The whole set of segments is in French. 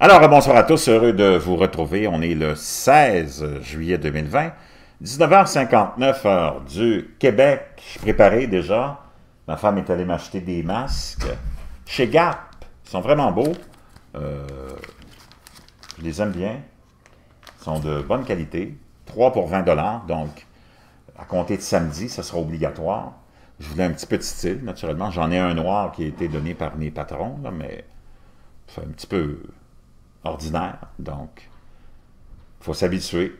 Alors, bonsoir à tous, heureux de vous retrouver. On est le 16 juillet 2020, 19h59, du Québec. Je suis préparé déjà. Ma femme est allée m'acheter des masques chez Gap. Ils sont vraiment beaux. Euh, je les aime bien. Ils sont de bonne qualité. 3 pour 20 donc à compter de samedi, ça sera obligatoire. Je voulais un petit peu de style, naturellement. J'en ai un noir qui a été donné par mes patrons, là, mais un petit peu ordinaire. Donc, il faut s'habituer.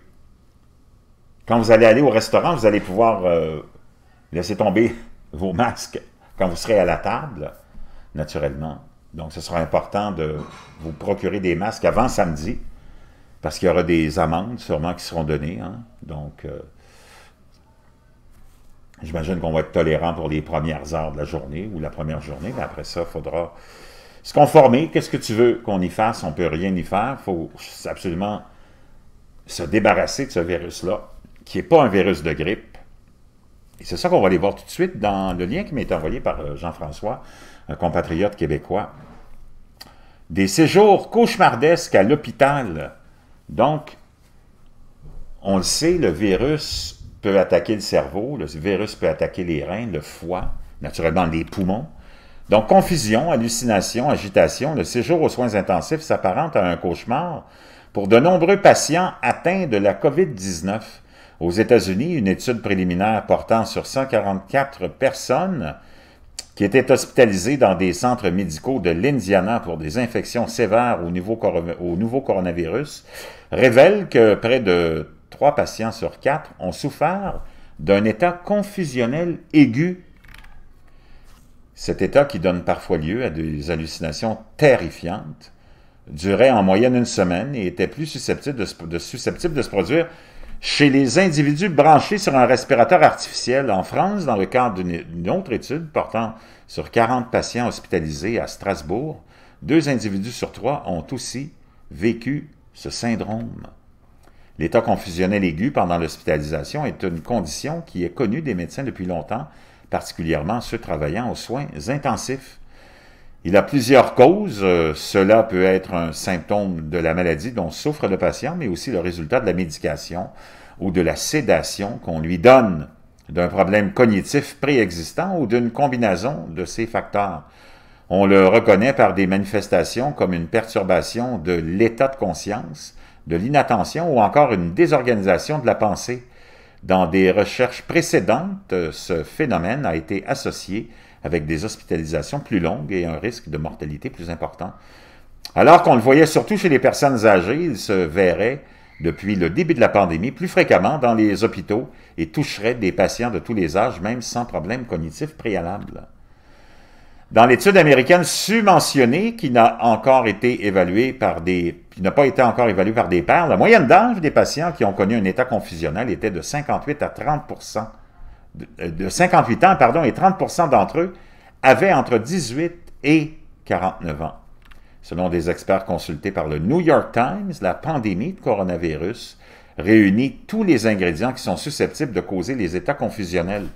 Quand vous allez aller au restaurant, vous allez pouvoir euh, laisser tomber vos masques quand vous serez à la table, naturellement. Donc, ce sera important de vous procurer des masques avant samedi, parce qu'il y aura des amendes sûrement qui seront données. Hein. Donc, euh, j'imagine qu'on va être tolérant pour les premières heures de la journée ou la première journée, mais après ça, il faudra se conformer. Qu'est-ce que tu veux qu'on y fasse? On ne peut rien y faire. Il faut absolument se débarrasser de ce virus-là, qui n'est pas un virus de grippe. Et c'est ça qu'on va aller voir tout de suite dans le lien qui m'est envoyé par euh, Jean-François, un compatriote québécois. Des séjours cauchemardesques à l'hôpital. Donc, on le sait, le virus peut attaquer le cerveau, le virus peut attaquer les reins, le foie, naturellement les poumons. Donc, confusion, hallucination, agitation, le séjour aux soins intensifs s'apparente à un cauchemar pour de nombreux patients atteints de la COVID-19. Aux États-Unis, une étude préliminaire portant sur 144 personnes qui étaient hospitalisées dans des centres médicaux de l'Indiana pour des infections sévères au, au nouveau coronavirus révèle que près de 3 patients sur 4 ont souffert d'un état confusionnel aigu cet état qui donne parfois lieu à des hallucinations terrifiantes durait en moyenne une semaine et était plus susceptible de se, produire chez les individus branchés sur un respirateur artificiel en France dans le cadre d'une autre étude portant sur 40 patients hospitalisés à Strasbourg. Deux individus sur trois ont aussi vécu ce syndrome. L'état confusionnel aigu pendant l'hospitalisation est une condition qui est connue des médecins depuis longtemps particulièrement ceux travaillant aux soins intensifs. Il a plusieurs causes. Euh, cela peut être un symptôme de la maladie dont souffre le patient, mais aussi le résultat de la médication ou de la sédation qu'on lui donne, d'un problème cognitif préexistant ou d'une combinaison de ces facteurs. On le reconnaît par des manifestations comme une perturbation de l'état de conscience, de l'inattention ou encore une désorganisation de la pensée. Dans des recherches précédentes, ce phénomène a été associé avec des hospitalisations plus longues et un risque de mortalité plus important. Alors qu'on le voyait surtout chez les personnes âgées, il se verrait depuis le début de la pandémie plus fréquemment dans les hôpitaux et toucherait des patients de tous les âges, même sans problème cognitif préalable. Dans l'étude américaine subventionnée, qui n'a encore été évaluée par des, qui n'a pas été encore évaluée par des pairs, la moyenne d'âge des patients qui ont connu un état confusionnel était de 58 à 30 de 58 euh, ans, pardon, et 30 d'entre eux avaient entre 18 et 49 ans. Selon des experts consultés par le New York Times, la pandémie de coronavirus réunit tous les ingrédients qui sont susceptibles de causer les états confusionnels.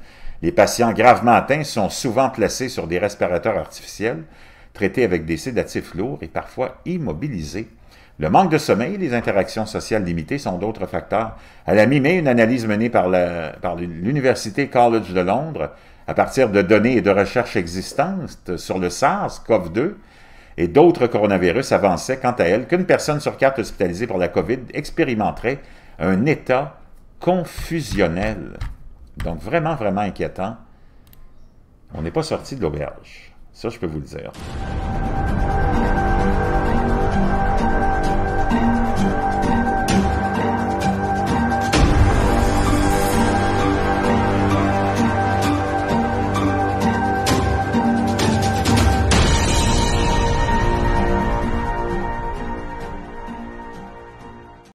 Les patients gravement atteints sont souvent placés sur des respirateurs artificiels, traités avec des sédatifs lourds et parfois immobilisés. Le manque de sommeil et les interactions sociales limitées sont d'autres facteurs. À la mi-mai, une analyse menée par l'Université College de Londres à partir de données et de recherches existantes sur le SARS-CoV-2 et d'autres coronavirus avançait quant à elle qu'une personne sur quatre hospitalisée pour la COVID expérimenterait un état confusionnel. Donc vraiment, vraiment inquiétant. On n'est pas sorti de l'auberge. Ça, je peux vous le dire.